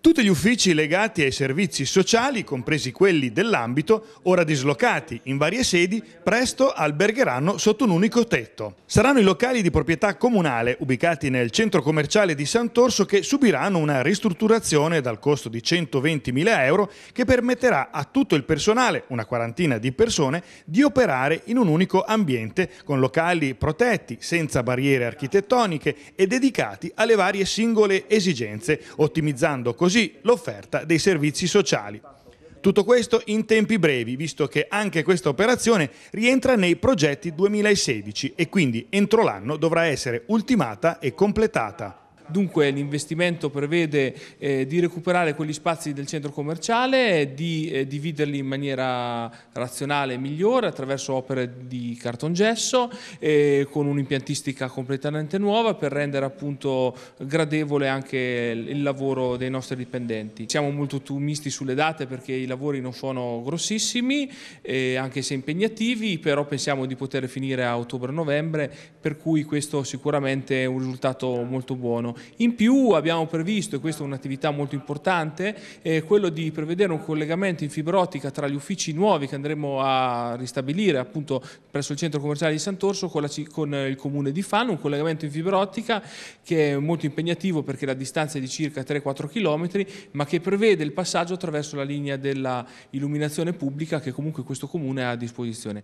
Tutti gli uffici legati ai servizi sociali, compresi quelli dell'ambito, ora dislocati in varie sedi, presto albergheranno sotto un unico tetto. Saranno i locali di proprietà comunale, ubicati nel centro commerciale di Sant'Orso, che subiranno una ristrutturazione dal costo di 120.000 euro che permetterà a tutto il personale, una quarantina di persone, di operare in un unico ambiente con locali protetti, senza barriere architettoniche e dedicati alle varie singole esigenze, ottimizzando così così l'offerta dei servizi sociali. Tutto questo in tempi brevi, visto che anche questa operazione rientra nei progetti 2016 e quindi entro l'anno dovrà essere ultimata e completata. Dunque l'investimento prevede eh, di recuperare quegli spazi del centro commerciale, di eh, dividerli in maniera razionale e migliore attraverso opere di cartongesso eh, con un'impiantistica completamente nuova per rendere appunto gradevole anche il lavoro dei nostri dipendenti. Siamo molto ottimisti sulle date perché i lavori non sono grossissimi, eh, anche se impegnativi, però pensiamo di poter finire a ottobre-novembre, per cui questo sicuramente è un risultato molto buono. In più abbiamo previsto, e questa è un'attività molto importante, eh, quello di prevedere un collegamento in fibra ottica tra gli uffici nuovi che andremo a ristabilire appunto presso il centro commerciale di Sant'Orso con, con, il comune di Fano, un collegamento in fibra ottica che è molto impegnativo perché la distanza è di circa 3-4 km ma che prevede il passaggio attraverso la linea dell'illuminazione pubblica che comunque questo comune ha a disposizione.